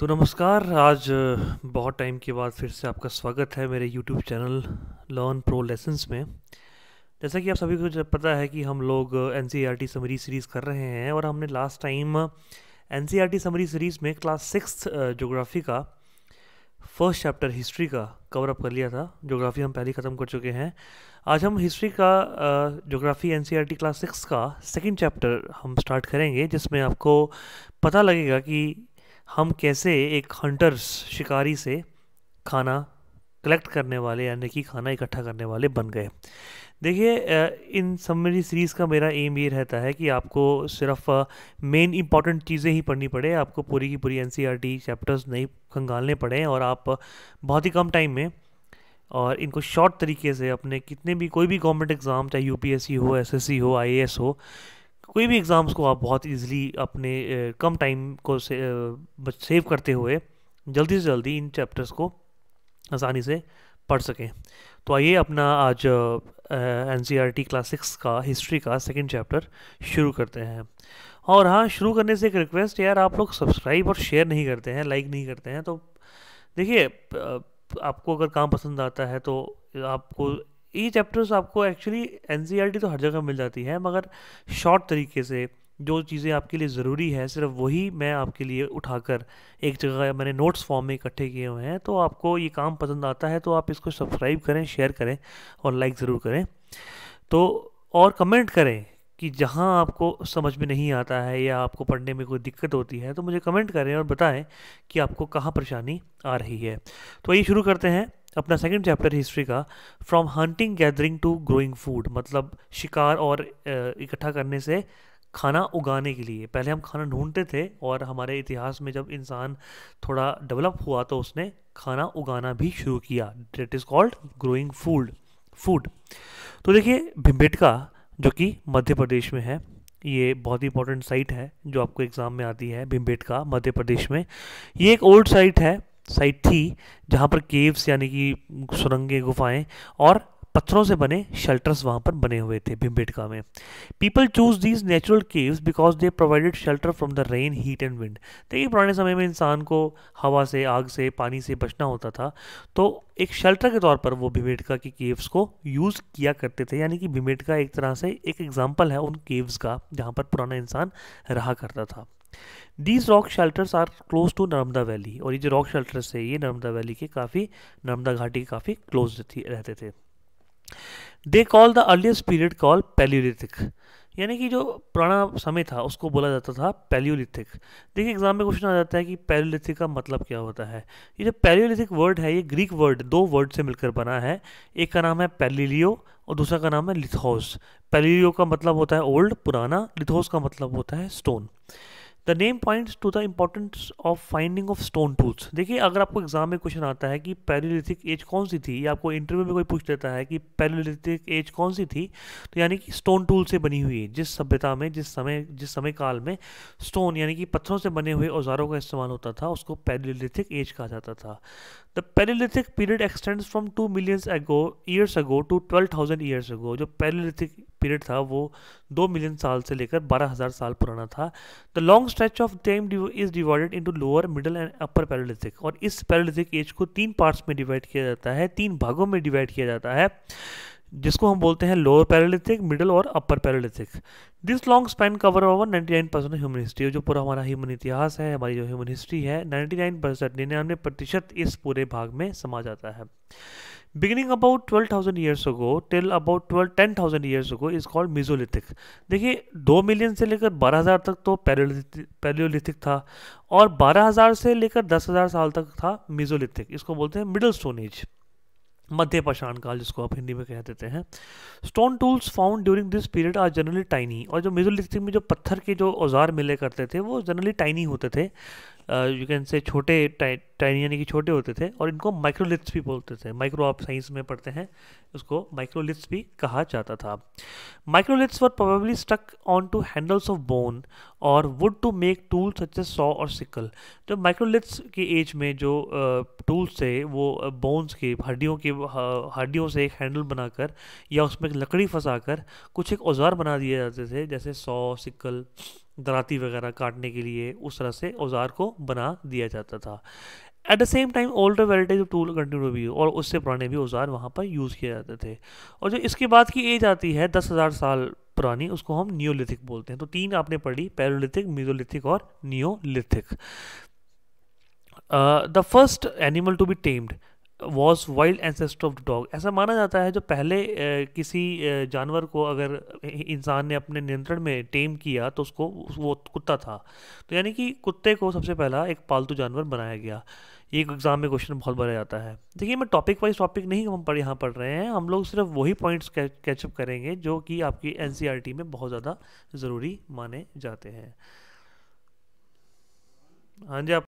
तो नमस्कार आज बहुत टाइम के बाद फिर से आपका स्वागत है मेरे YouTube channel learn pro lessons में जैसा कि आप सभी को पता है कि हम लोग N C R T summary series कर रहे हैं और हमने last time N C R T summary series में क्लास सिक्स जोग्राफ़ी का फर्स्ट चैप्टर हिस्ट्री का कवर अप कर लिया था जोग्राफ़ी हम पहले ख़त्म कर चुके हैं आज हम हिस्ट्री का geography N C class six का सेकेंड चैप्टर हम स्टार्ट करेंगे जिसमें आपको पता लगेगा कि हम कैसे एक हंटर्स शिकारी से खाना कलेक्ट करने वाले यानी कि खाना इकट्ठा करने वाले बन गए देखिए इन सब सीरीज़ का मेरा एम ये रहता है कि आपको सिर्फ मेन इंपॉर्टेंट चीज़ें ही पढ़नी पड़े आपको पूरी की पूरी एन चैप्टर्स e नहीं खंगालने पड़े और आप बहुत ही कम टाइम में और इनको शॉर्ट तरीके से अपने कितने भी कोई भी गवर्नमेंट एग्ज़ाम चाहे यू हो एस हो आई हो कोई भी एग्ज़ाम्स को आप बहुत इजीली अपने कम टाइम को से, सेव करते हुए जल्दी से जल्दी इन चैप्टर्स को आसानी से पढ़ सकें तो आइए अपना आज N C R T class six का हिस्ट्री का सेकेंड चैप्टर शुरू करते हैं और हाँ शुरू करने से एक रिक्वेस्ट यार आप लोग सब्सक्राइब और शेयर नहीं करते हैं लाइक नहीं करते हैं तो देखिए आपको अगर काम पसंद आता है तो आपको ये चैप्टर्स आपको एक्चुअली एन e तो हर जगह मिल जाती है मगर शॉर्ट तरीके से जो चीज़ें आपके लिए ज़रूरी है सिर्फ वही मैं आपके लिए उठाकर एक जगह मैंने नोट्स फॉर्म में इकट्ठे किए हुए हैं तो आपको ये काम पसंद आता है तो आप इसको सब्सक्राइब करें शेयर करें और लाइक ज़रूर करें तो और कमेंट करें कि जहाँ आपको समझ में नहीं आता है या आपको पढ़ने में कोई दिक्कत होती है तो मुझे कमेंट करें और बताएं कि आपको कहाँ परेशानी आ रही है तो ये शुरू करते हैं अपना सेकंड चैप्टर हिस्ट्री का from hunting gathering to growing food मतलब शिकार और इकट्ठा करने से खाना उगाने के लिए पहले हम खाना ढूंढते थे और हमारे इतिहास में जब इंसान थोड़ा डेवलप हुआ तो उसने खाना उगाना भी शुरू किया that is called growing food food तो देखिए भिम्बेटका जो कि मध्य प्रदेश में है ये बहुत ही इंपॉर्टेंट साइट है जो आपको एग्ज़ाम में आती है भिम्बेटका मध्य प्रदेश में ये एक ओल्ड साइट है साइट थी जहाँ पर केव्स यानी कि सुरंगें गुफाएं और पत्थरों से बने शेल्टर्स वहाँ पर बने हुए थे भीमबेटका में people choose these natural caves because they provided shelter from the rain heat and wind देखिए पुराने समय में इंसान को हवा से आग से पानी से बचना होता था तो एक शेल्टर के तौर पर वो भीमबेटका की केव्स को यूज़ किया करते थे यानी कि भीमबेटका एक तरह से एक एग्जाम्पल है उन केव्स का जहाँ पर पुराना इंसान रहा करता था these rock shelters are close to Narmada valley और ये जो रॉक शेल्टर्स थे ये नर्मदा वैली के काफ़ी नर्मदा घाटी के काफ़ी क्लोज रहते थे they call the earliest period call paleolithic यानी कि जो पुराना समय था उसको बोला जाता था पैल्यूलिथिक देखिए एग्जाम में क्वेश्चन आ जाता है कि पैल्यूलिथिक का मतलब क्या होता है ये जो पैल्यूलिथिक वर्ड है ये ग्रीक वर्ड दो वर्ड से मिलकर बना है एक का नाम है पैलिलियो और दूसरा का नाम है लिथोस पैलिलियो का मतलब होता है ओल्ड पुराना लिथोस का मतलब होता है stone the name points to the importance of finding of stone tools देखिए अगर आपको एग्जाम में क्वेश्चन आता है कि पैरोलिथिक एज कौन सी थी या आपको इंटरव्यू में कोई पूछ लेता है कि पैरोलिथिक एज कौन सी थी तो यानी कि स्टोन टूल से बनी हुई जिस सभ्यता में जिस समय जिस समय काल में स्टोन यानी कि पत्थरों से बने हुए औजारों का इस्तेमाल होता था उसको पैरोलिथिक एज कहा जाता था the paleolithic period extends from two millions ago years ago to twelve thousand years ago जो पैरोलिथिक पीरियड था वो दो मिलियन साल से लेकर बारह हज़ार साल पुराना था the long stretch of time is divided into lower middle and upper paleolithic और इस पैरालिथिक एज को तीन पार्ट्स में डिवाइड किया जाता है तीन भागों में डिवाइड किया जाता है जिसको हम बोलते हैं लोअर पैरालिथिक मिडल और upper paleolithic this long span cover over 99 percent human history जो पूरा हमारा ह्यूमन इतिहास है हमारी जो ह्यूमन हिस्ट्री है 99 परसेंट निन्यानवे प्रतिशत इस पूरे भाग में समा जाता है beginning about 12,000 years ago till about 12 10,000 years ago is called mesolithic देखिए दो मिलियन से लेकर 12,000 तक तो पैलियोलिथिक था और 12,000 से लेकर 10,000 साल तक था मिजोलिथिक इसको बोलते हैं मिडल स्टोन एज मध्य पाषाण काल जिसको आप हिंदी में कह देते हैं stone tools found during this period are generally tiny और जो मिजोलिथिक में जो पत्थर के जो औजार मिले करते थे वो जनरली टाइनी होते थे यू कैन से छोटे टाइनी यानी कि छोटे होते थे और इनको माइक्रोलिथ्स भी बोलते थे माइक्रो आप साइंस में पढ़ते हैं उसको माइक्रोलिथ्स भी कहा जाता था microliths were probably stuck on to handles of bone और wood to make tool such as saw और सिकल जो माइक्रोलिथ्स की एज में जो टूल्स थे वो बोन्स के हड्डियों के हड्डियों से एक हैंडल बनाकर या उसमें एक लकड़ी फंसा कुछ एक औजार बना दिए जाते थे जैसे सॉ सिकल दराती वगैरह काटने के लिए उस तरह से औजार को बना दिया जाता था at the same time older varieties tool continue भी और उससे पुराने भी औजार वहाँ पर यूज़ किए जाते थे और जो इसके बाद की एज आती है दस हज़ार साल पुरानी उसको हम नियोलिथिक बोलते हैं तो तीन आपने पढ़ी पैरोलिथिक मीजोलिथिक और neolithic the first animal to be tamed was wild ancestor of the dog ऐसा माना जाता है जो पहले किसी जानवर को अगर इंसान ने अपने नियंत्रण में टेम किया तो उसको वो कुत्ता था तो यानी कि कुत्ते को सबसे पहला एक पालतू जानवर बनाया गया ये एक एग्ज़ाम में क्वेश्चन बहुत भरा जाता है देखिए मैं टॉपिक वाइज टॉपिक नहीं हम पढ़ यहाँ पढ़ रहे हैं हम लोग सिर्फ वही पॉइंट्स कैचअप करेंगे जो कि आपकी एन e में बहुत ज़्यादा ज़रूरी माने जाते हैं हाँ जी आप